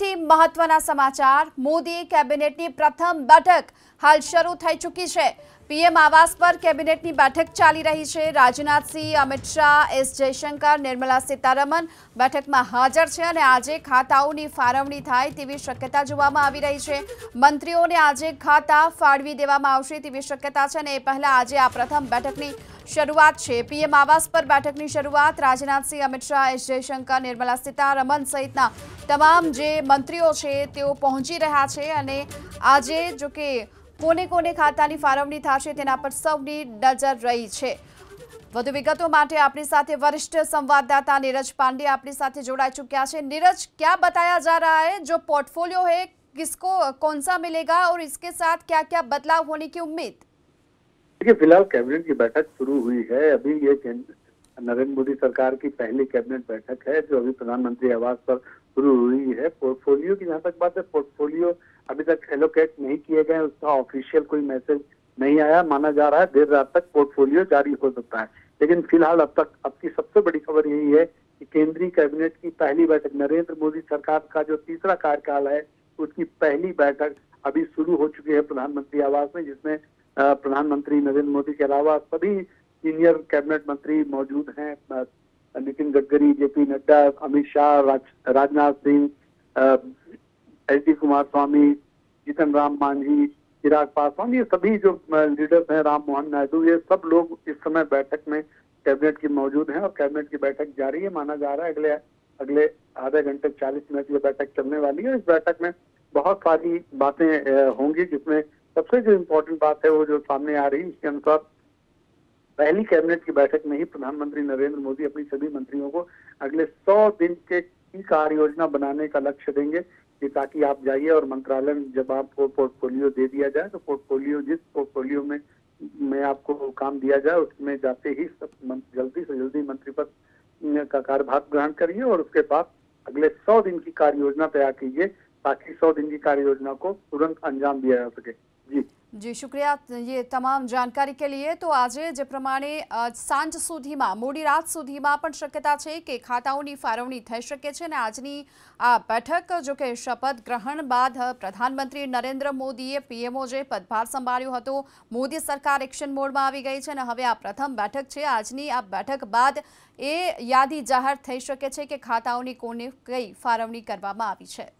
સૌથી મહત્વના સમાચાર મોદી કેબિનેટની પ્રથમ બેઠક હાલ શરૂ થઈ ચૂકી છે પીએમ આવાસ પર કેબિનેટની બેઠક ચાલી રહી છે રાજનાથ સી અમિત શા એસ જયશંકર નિર્મલા સિતારમન બેઠકમાં હાજર છે અને આજે ખાતાઓની ફારવણી થાય તેવી શક્યતા જોવામા આવી રહી છે મંત્રીઓને આજે ખાતા ફાળવી દેવામાં આવશે તેવી શક્યતા છે અને એ પહેલા આજે આ પ્રથમ બેઠકની શરૂઆત છે પીએમ આવાસ પર બેઠકની શરૂઆત રાજનાથ સી અમિત શા એસ જયશંકર નિર્મલા સિતારમન સહિતના તમામ જે મંત્રીઓ છે તેઓ પહોંચી રહ્યા છે અને આજે જો કે કોને કોને ખાતાની ફારમડી થાશે તેના પર સૌની નજર રહી છે વધુ વિગતો માટે આપની સાથે વરિષ્ઠ સંવાદદાતા નિરજ પાંડિયા આપની સાથે જોડાયા ચૂક્યા છે નિરજ શું بتایا جا رہا ہے જો પોર્ટફોલિયો હે किसको कौन सा मिलेगा और इसके साथ क्या-क्या बदलाव होने की उम्मीद? કે ફિલાલ કેબિનેટની બેઠક શરૂ हुई है अभी ये नरेंद्र मोदी सरकार की पहली कैबिनेट बैठक है जो अभी प्रधानमंत्री आवास पर शुरू हुई है पोर्टफोलियो की जहां तक बात है पोर्टफोलियो अभी तक एलोकेट नहीं किए गए उसका ऑफिशियल कोई मैसेज नहीं आया माना जा रहा है देर रात तक पोर्टफोलियो जारी हो सकता है लेकिन फिलहाल अब तक अब की सबसे बड़ी खबर यही है कि केंद्रीय कैबिनेट की पहली बैठक नरेंद्र मोदी सरकार का जो तीसरा कार्यकाल है उसकी पहली बैठक अभी शुरू हो चुकी है प्रधानमंत्री आवास में जिसमें प्रधानमंत्री नरेंद्र मोदी के अलावा सभी सीनियर कैबिनेट मंत्री मौजूद हैं नितिन गडकरी जेपी नड्डा अमित शाह राज, राजनाथ सिंह एच डी कुमार स्वामी जीतन राम मांझी चिराग पासवान ये सभी जो लीडर्स हैं राम मोहन नायडू ये सब लोग इस समय बैठक में कैबिनेट की मौजूद हैं और कैबिनेट की बैठक जारी है माना जा रहा है अगले अगले आधे घंटे चालीस मिनट ये बैठक चलने वाली है इस बैठक में बहुत सारी बातें होंगी जिसमें सबसे जो इम्पोर्टेंट बात है वो जो सामने आ रही है इसके अनुसार पहली कैबिनेट की बैठक में ही प्रधानमंत्री नरेंद्र मोदी अपनी सभी मंत्रियों को अगले सौ दिन के की कार्य योजना बनाने का लक्ष्य देंगे कि ताकि आप जाइए और मंत्रालय में जब आपको पोर्टफोलियो दे दिया जाए तो पोर्टफोलियो जिस पोर्टफोलियो में में आपको काम दिया जाए उसमें जाते ही सब जल्दी से जल्दी मंत्री पद का कार्यभार ग्रहण करिए और उसके बाद अगले सौ दिन की कार्य योजना तैयार कीजिए ताकि सौ दिन की कार्य योजना को तुरंत अंजाम दिया जा सके जी जी शुक्रिया ये तमाम जानकारी के लिए तो आज जे પ્રમાણે આજ સાંજ સુધીમાં મોડી રાત સુધીમાં પણ શક્યતા છે કે ખાતાઓની ફારવણી થઈ શકે છે અને આજની આ बैठक જો કે શપત ગ્રહણ બાદ પ્રધાનમંત્રી નરેન્દ્ર મોદીએ પીએમઓ જે પદભાર સંભાળ્યો હતો મોદી સરકાર એક્શન મોડમાં આવી ગઈ છે અને હવે આ પ્રથમ બેઠક છે આજની આ બેઠક બાદ એ યાદી જાહેર થઈ શકે છે કે ખાતાઓની કોને કઈ ફારવણી કરવામાં આવી છે